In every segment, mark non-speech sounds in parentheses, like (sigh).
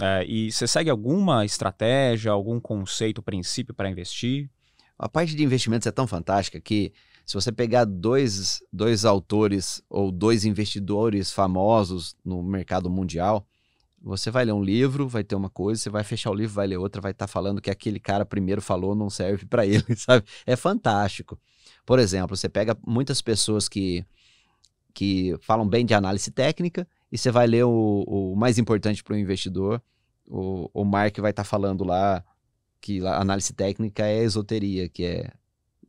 É, e você segue alguma estratégia, algum conceito, princípio para investir? A parte de investimentos é tão fantástica que se você pegar dois, dois autores ou dois investidores famosos no mercado mundial, você vai ler um livro, vai ter uma coisa, você vai fechar o livro, vai ler outra, vai estar tá falando que aquele cara primeiro falou não serve para ele, (laughs) sabe? É fantástico. Por exemplo, você pega muitas pessoas que, que falam bem de análise técnica e você vai ler o, o mais importante para o investidor. O, Mark vai estar tá falando lá que a análise técnica é esoteria, que é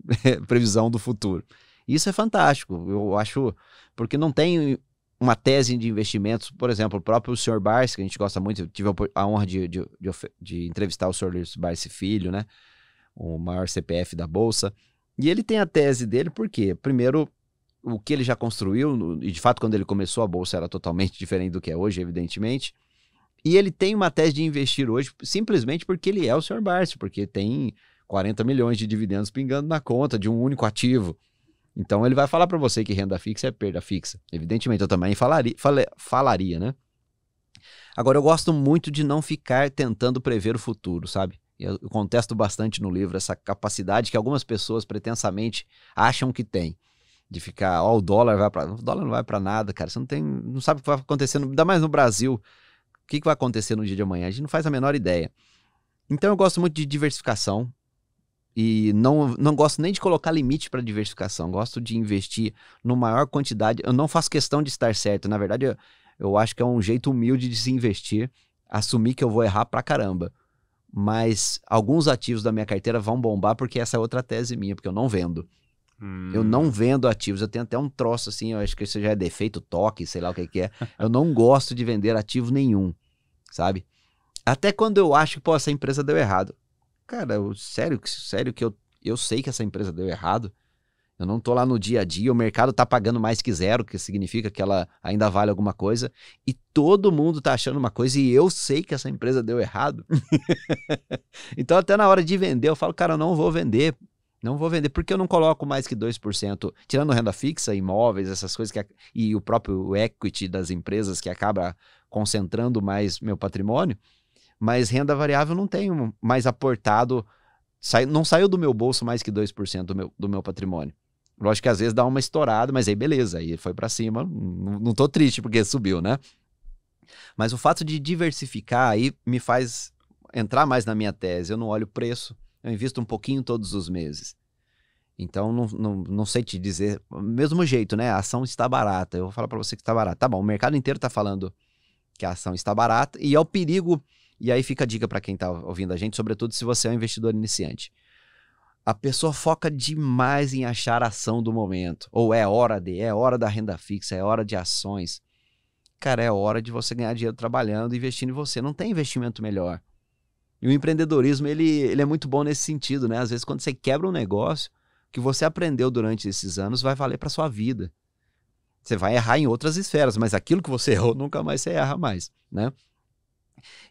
(laughs) previsão do futuro. Isso é fantástico, eu acho, porque não tem uma tese de investimentos, por exemplo, o próprio Sr. Barsi, que a gente gosta muito, eu tive a honra de, de, de, de entrevistar o Sr. Luiz Barsi Filho, né? O maior CPF da Bolsa. E ele tem a tese dele, por quê? Primeiro, o que ele já construiu, e de fato, quando ele começou, a bolsa era totalmente (laughs) diferente do que é hoje, evidentemente. E ele tem uma tese de investir hoje simplesmente porque ele é o Sr. Barcio, porque tem 40 milhões de dividendos pingando na conta de um único ativo. Então ele vai falar para você que renda fixa é perda fixa. Evidentemente, eu também falaria, fale, falaria, né? Agora, eu gosto muito de não ficar tentando prever o futuro, sabe? Eu contesto bastante no livro essa capacidade que algumas pessoas pretensamente acham que têm de ficar, ó, o dólar vai para, o dólar não vai para nada, cara. Você não tem, não sabe o que vai acontecer, ainda mais no Brasil. O que, que vai acontecer no dia de amanhã? A gente não faz a menor ideia. Então eu gosto muito de diversificação e não, não gosto nem de colocar limite para diversificação. Gosto de investir no maior quantidade. Eu não faço questão de estar certo. Na verdade, eu, eu acho que é um jeito humilde de se investir, assumir que eu vou errar pra caramba. Mas alguns ativos da minha carteira vão bombar porque essa é outra tese minha, porque eu não vendo. Hum. Eu não vendo ativos. Eu tenho até um troço assim, eu acho que isso já é defeito, toque, sei lá o que, que é. Eu não gosto de vender ativo nenhum, sabe? Até quando eu acho que, pô, essa empresa deu errado. Cara, eu, sério, sério que eu, eu sei que essa empresa deu errado. Eu não tô lá no dia a dia, o mercado tá pagando mais que zero, que significa que ela ainda vale alguma coisa, e todo mundo tá achando uma coisa e eu sei que essa empresa deu errado. (laughs) então até na hora de vender, eu falo, cara, eu não vou vender, não vou vender, porque eu não coloco mais que 2%, tirando renda fixa, imóveis, essas coisas, que, e o próprio equity das empresas que acaba concentrando mais meu patrimônio, mas renda variável não tenho mais aportado, sai, não saiu do meu bolso mais que 2% do meu, do meu patrimônio. Lógico que às vezes dá uma estourada, mas aí beleza, aí foi para cima, não, não tô triste porque subiu, né? Mas o fato de diversificar aí me faz entrar mais na minha tese, eu não olho o preço, eu invisto um pouquinho todos os meses. Então, não, não, não sei te dizer. Mesmo jeito, né? A ação está barata. Eu vou falar para você que está barata. Tá bom, o mercado inteiro está falando que a ação está barata e é o perigo. E aí fica a dica para quem está ouvindo a gente, sobretudo se você é um investidor iniciante. A pessoa foca demais em achar a ação do momento. Ou é hora de, é hora da renda fixa, é hora de ações. Cara, é hora de você ganhar dinheiro trabalhando, investindo em você. Não tem investimento melhor. E o empreendedorismo, ele, ele é muito bom nesse sentido, né? Às vezes, quando você quebra um negócio, o que você aprendeu durante esses anos vai valer para sua vida. Você vai errar em outras esferas, mas aquilo que você (laughs) errou, nunca mais você erra mais, né?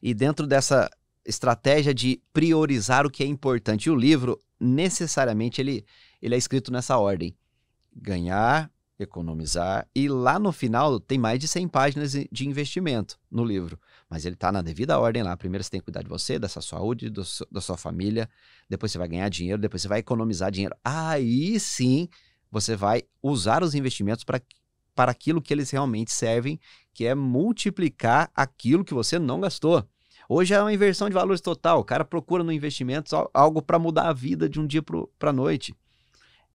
E dentro dessa estratégia de priorizar o que é importante, e o livro, necessariamente, ele, ele é escrito nessa ordem. Ganhar, economizar. E lá no final tem mais de 100 páginas de investimento no livro. Mas ele está na devida ordem lá. Primeiro você tem que cuidar de você, da sua saúde, do, da sua família. Depois você vai ganhar dinheiro, depois você vai economizar dinheiro. Aí sim você vai usar os investimentos para para aquilo que eles realmente servem, que é multiplicar aquilo que você não gastou. Hoje é uma inversão de valores total. O cara procura no investimento algo para mudar a vida de um dia para a noite.